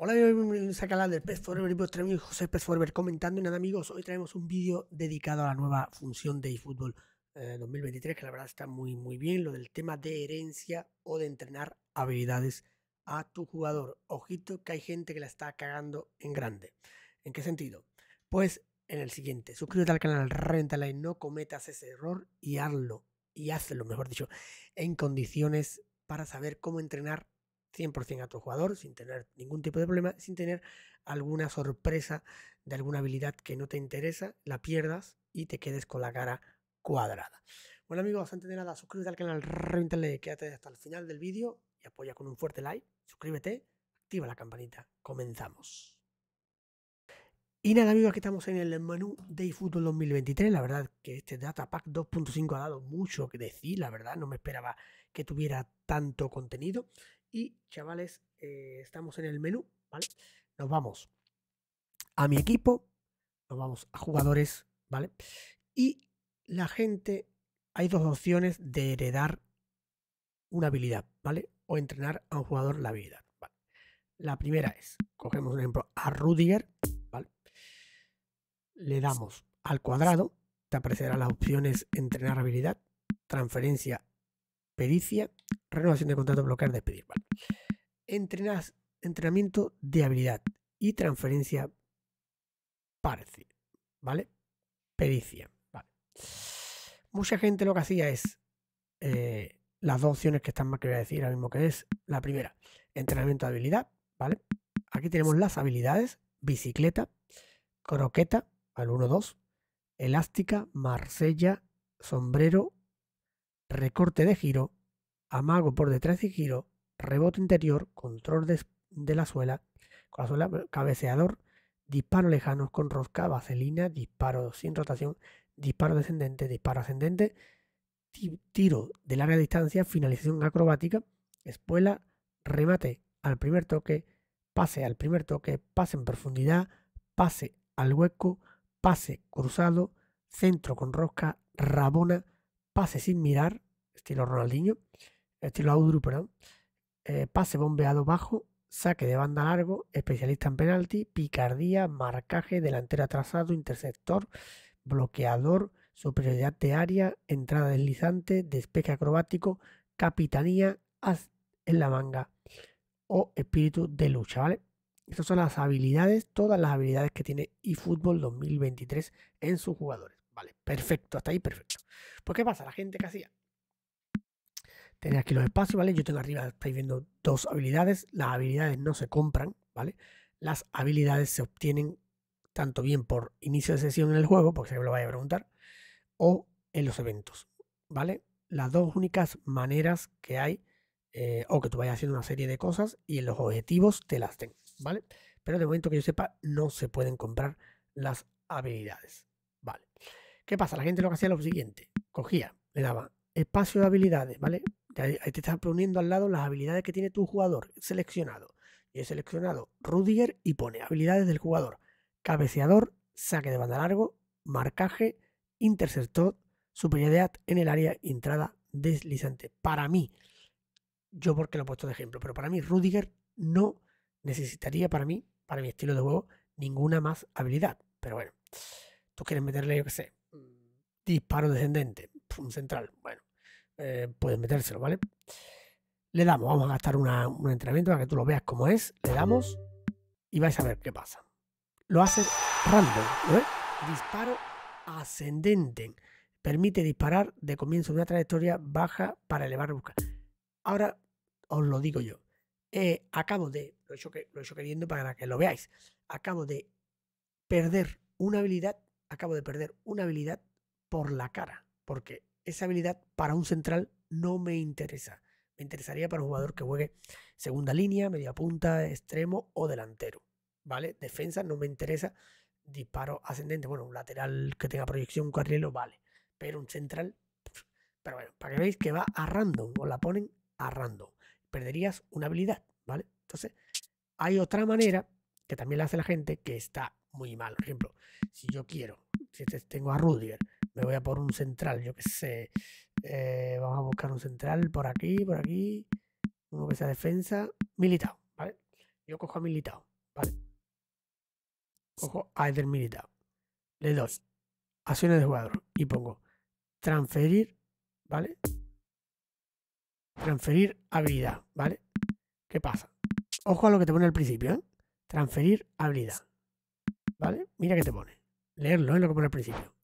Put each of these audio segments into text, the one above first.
Hola, bienvenidos al canal de Pez y pues José Pez comentando. Y nada amigos, hoy traemos un vídeo dedicado a la nueva función de eFootball 2023 eh, que la verdad está muy muy bien, lo del tema de herencia o de entrenar habilidades a tu jugador. Ojito que hay gente que la está cagando en grande. ¿En qué sentido? Pues en el siguiente, suscríbete al canal, renta y no cometas ese error y hazlo, y hazlo mejor dicho, en condiciones para saber cómo entrenar 100% a tu jugador sin tener ningún tipo de problema, sin tener alguna sorpresa de alguna habilidad que no te interesa, la pierdas y te quedes con la cara cuadrada. Bueno amigos, antes de nada, suscríbete al canal, reventale, quédate hasta el final del vídeo y apoya con un fuerte like, suscríbete, activa la campanita, comenzamos. Y nada amigos, aquí estamos en el menú de eFootball 2023. La verdad que este Data Pack 2.5 ha dado mucho que decir, la verdad no me esperaba que tuviera tanto contenido. Y chavales, eh, estamos en el menú, ¿vale? Nos vamos a mi equipo, nos vamos a jugadores, ¿vale? Y la gente, hay dos opciones de heredar una habilidad, ¿vale? O entrenar a un jugador la habilidad. ¿vale? La primera es, cogemos un ejemplo a Rudiger, ¿vale? Le damos al cuadrado, te aparecerán las opciones entrenar habilidad, transferencia pericia, renovación de contrato, bloquear, despedir. Vale. Entrenas, entrenamiento de habilidad y transferencia parcial. ¿Vale? Pericia. Vale. Mucha gente lo que hacía es eh, las dos opciones que están más que voy a decir ahora mismo, que es la primera, entrenamiento de habilidad. ¿Vale? Aquí tenemos las habilidades, bicicleta, croqueta, al 1-2, elástica, marsella, sombrero, recorte de giro, amago por detrás y giro, rebote interior, control de, la suela, con la suela, cabeceador, disparo lejano con rosca, vaselina, disparo sin rotación, disparo descendente, disparo ascendente, tiro de larga distancia, finalización acrobática, espuela, remate al primer toque, pase al primer toque, pase en profundidad, pase al hueco, pase cruzado, centro con rosca, rabona, pase sin mirar, estilo Ronaldinho, estilo Audru, perdón, eh, pase bombeado bajo, saque de banda largo, especialista en penalti, picardía, marcaje, delantero atrasado, interceptor, bloqueador, superioridad de área, entrada deslizante, despeje acrobático, capitanía, en la manga o espíritu de lucha, ¿vale? Estas son las habilidades, todas las habilidades que tiene eFootball 2023 en sus jugadores perfecto, hasta ahí perfecto. Pues ¿qué pasa? La gente que hacía. Tenía aquí los espacios, ¿vale? Yo tengo arriba, estáis viendo dos habilidades. Las habilidades no se compran, ¿vale? Las habilidades se obtienen tanto bien por inicio de sesión en el juego, porque se me lo vaya a preguntar, o en los eventos, ¿vale? Las dos únicas maneras que hay, eh, o que tú vayas haciendo una serie de cosas y en los objetivos te las den, ¿vale? Pero de momento que yo sepa, no se pueden comprar las habilidades, ¿vale? ¿Qué pasa? La gente lo que hacía era lo siguiente. Cogía, le daba espacio de habilidades, ¿vale? Ahí te estás poniendo al lado las habilidades que tiene tu jugador seleccionado. Y he seleccionado Rudiger y pone habilidades del jugador. Cabeceador, saque de banda largo, marcaje, interceptor, superioridad en el área, entrada deslizante. Para mí, yo porque lo he puesto de ejemplo, pero para mí Rudiger no necesitaría para mí, para mi estilo de juego, ninguna más habilidad. Pero bueno, tú quieres meterle, yo qué sé, disparo descendente, un central, bueno, eh, puedes metérselo, ¿vale? Le damos, vamos a gastar un entrenamiento para que tú lo veas cómo es, le damos y vais a ver qué pasa. Lo hace random, ves? Disparo ascendente. Permite disparar de comienzo de una trayectoria baja para elevar busca. Ahora os lo digo yo. Eh, acabo de, lo he hecho queriendo para que lo veáis, acabo de perder una habilidad, acabo de perder una habilidad por la cara, porque esa habilidad para un central no me interesa. Me interesaría para un jugador que juegue segunda línea, media punta, extremo o delantero. ¿Vale? Defensa no me interesa. Disparo ascendente, bueno, un lateral que tenga proyección, un carrilero, vale. Pero un central, pero bueno, para que veáis que va a random, o la ponen a random. Perderías una habilidad, ¿vale? Entonces, hay otra manera que también la hace la gente que está muy mal. Por ejemplo, si yo quiero, si tengo a Rudiger, me voy a por un central, yo qué sé. Eh, vamos a buscar un central por aquí, por aquí. Uno que sea defensa. Militado, ¿vale? Yo cojo a Militao, ¿vale? Cojo a Eder Militao. Le doy acciones de jugador y pongo transferir, ¿vale? Transferir habilidad, ¿vale? ¿Qué pasa? Ojo a lo que te pone al principio, ¿eh? Transferir habilidad, ¿vale? Mira que te pone. Leerlo en ¿eh? lo que pone al principio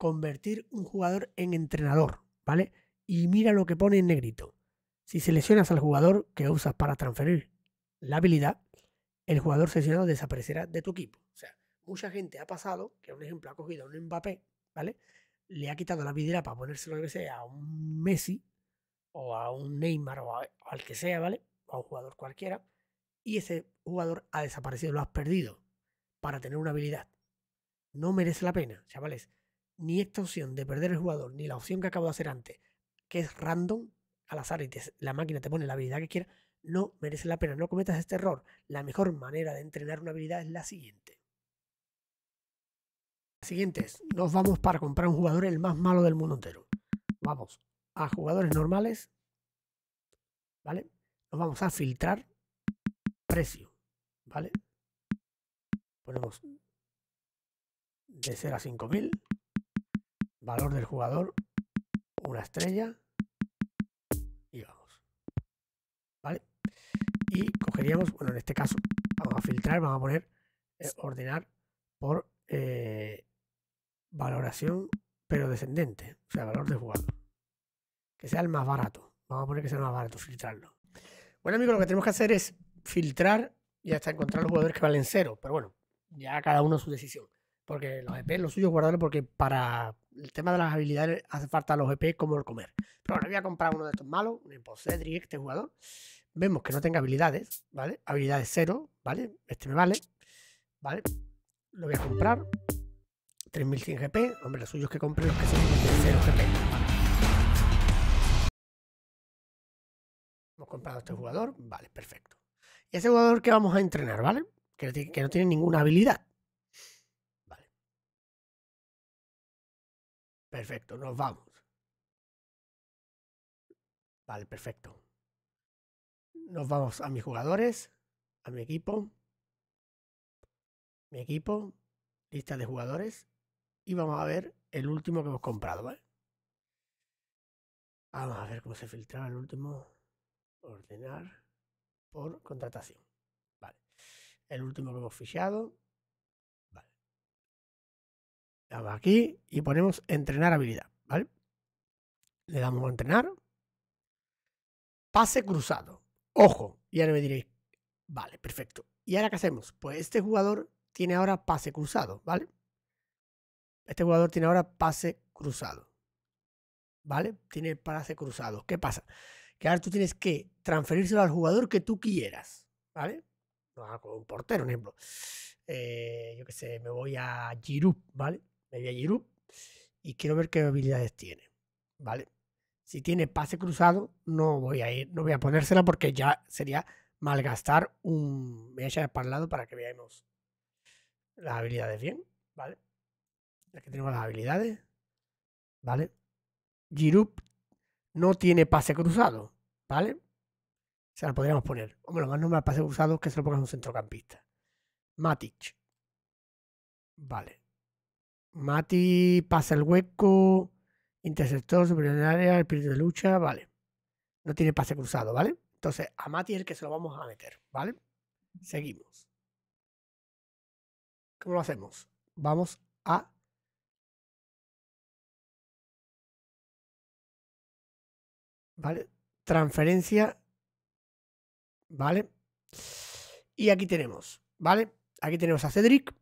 convertir un jugador en entrenador, ¿vale? Y mira lo que pone en negrito. Si seleccionas al jugador que usas para transferir la habilidad, el jugador seleccionado desaparecerá de tu equipo. O sea, mucha gente ha pasado, que un ejemplo ha cogido a un Mbappé, ¿vale? Le ha quitado la habilidad para ponérselo lo que sea a un Messi o a un Neymar o al que sea, ¿vale? A un jugador cualquiera. Y ese jugador ha desaparecido, lo has perdido para tener una habilidad. No merece la pena, chavales ni esta opción de perder el jugador, ni la opción que acabo de hacer antes, que es random, al azar y la máquina te pone la habilidad que quiera, no merece la pena. No cometas este error. La mejor manera de entrenar una habilidad es la siguiente. La siguiente es, nos vamos para comprar un jugador el más malo del mundo entero. Vamos a jugadores normales, ¿vale? Nos vamos a filtrar precio, ¿vale? Ponemos de 0 a 5000 Valor del jugador, una estrella y vamos. ¿Vale? Y cogeríamos, bueno, en este caso, vamos a filtrar, vamos a poner eh, ordenar por eh, valoración, pero descendente, o sea, valor del jugador. Que sea el más barato. Vamos a poner que sea el más barato, filtrarlo. Bueno, amigos, lo que tenemos que hacer es filtrar y hasta encontrar los jugadores que valen cero. Pero bueno, ya cada uno su decisión. Porque los EP, los suyos, guardarlo porque para el tema de las habilidades hace falta los gp e como el comer. Pero bueno, voy a comprar uno de estos malos, un Cedric, este jugador. Vemos que no tenga habilidades, ¿vale? Habilidades cero, ¿vale? Este me vale, ¿vale? Lo voy a comprar. 3100 GP, hombre, los suyos que compre los que son de 0 GP. Hemos comprado a este jugador, vale, perfecto. Y ese jugador que vamos a entrenar, ¿vale? que no tiene ninguna habilidad. Perfecto, nos vamos. Vale, perfecto. Nos vamos a mis jugadores, a mi equipo, mi equipo, lista de jugadores y vamos a ver el último que hemos comprado, ¿vale? Vamos a ver cómo se filtraba el último. Ordenar por contratación. Vale. El último que hemos fichado aquí y ponemos entrenar habilidad, ¿vale? Le damos a entrenar. Pase cruzado. Ojo, y ahora me diréis, vale, perfecto. ¿Y ahora qué hacemos? Pues este jugador tiene ahora pase cruzado, ¿vale? Este jugador tiene ahora pase cruzado, ¿vale? Tiene pase cruzado. ¿Qué pasa? Que ahora tú tienes que transferírselo al jugador que tú quieras, ¿vale? con un portero, ejemplo. Eh, yo que sé, me voy a Giroud, ¿vale? Me voy a y quiero ver qué habilidades tiene. ¿Vale? Si tiene pase cruzado, no voy a ir, no voy a ponérsela porque ya sería malgastar un. Me voy a para que veamos las habilidades bien. ¿Vale? Aquí tenemos las habilidades. ¿Vale? Giroud no tiene pase cruzado. ¿Vale? Se la podríamos poner. Hombre, lo más normal pase cruzado que se lo pongas un centrocampista. Matic. Vale. Mati pasa el hueco, interceptor, superior en área, espíritu de lucha, vale. No tiene pase cruzado, ¿vale? Entonces, a Mati es el que se lo vamos a meter, ¿vale? Seguimos. ¿Cómo lo hacemos? Vamos a ¿vale? Transferencia, ¿vale? Y aquí tenemos, ¿vale? Aquí tenemos a Cedric.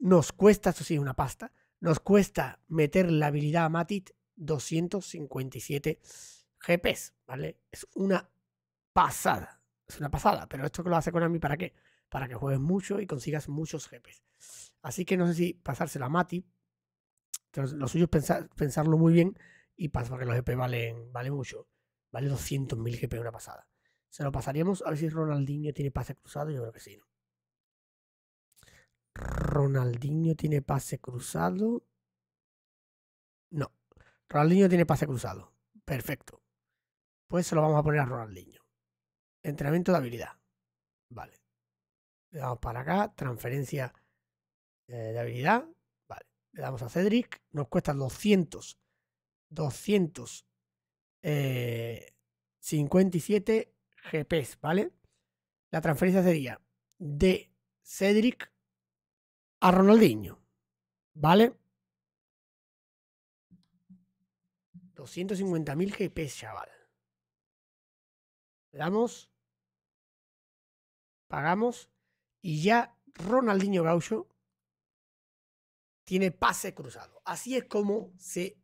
Nos cuesta, eso sí, una pasta. Nos cuesta meter la habilidad a Matit 257 GPs, ¿vale? Es una pasada. Es una pasada. Pero esto que lo hace Konami, ¿para qué? Para que juegues mucho y consigas muchos GPs. Así que no sé si pasársela a Mati. lo suyo es pensar, pensarlo muy bien y pasar porque los GP valen, valen mucho. Vale 200.000 GP, una pasada. Se lo pasaríamos a ver si Ronaldinho tiene pase cruzado. Yo creo que sí, Ronaldinho tiene pase cruzado. No. Ronaldinho tiene pase cruzado. Perfecto. Pues se lo vamos a poner a Ronaldinho. Entrenamiento de habilidad. Vale. Le damos para acá. Transferencia eh, de habilidad. Vale. Le damos a Cedric. Nos cuesta 200. 257 eh, GPs, ¿vale? La transferencia sería de Cedric a Ronaldinho, ¿vale? 250.000 GPs, chaval. Le damos, pagamos y ya Ronaldinho Gaucho tiene pase cruzado. Así es como se,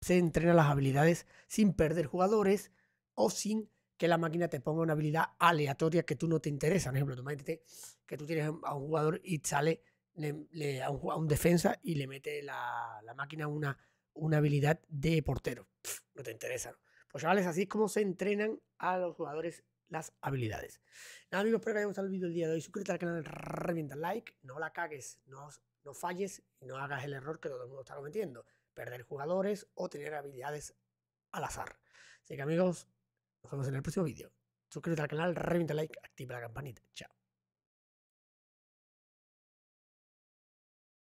se entrenan las habilidades sin perder jugadores o sin que la máquina te ponga una habilidad aleatoria que tú no te interesa. Por ejemplo, tú imagínate que tú tienes a un jugador y sale a, un, defensa y le mete la, máquina una, una habilidad de portero. no te interesa. Pues chavales, así es como se entrenan a los jugadores las habilidades. Nada amigos, espero que hayan gustado el vídeo el día de hoy. Suscríbete al canal, revienta el like, no la cagues, no, no falles y no hagas el error que todo el mundo está cometiendo. Perder jugadores o tener habilidades al azar. Así que amigos, nos vemos en el próximo vídeo. Suscríbete al canal, revienta like, activa la campanita. Chao.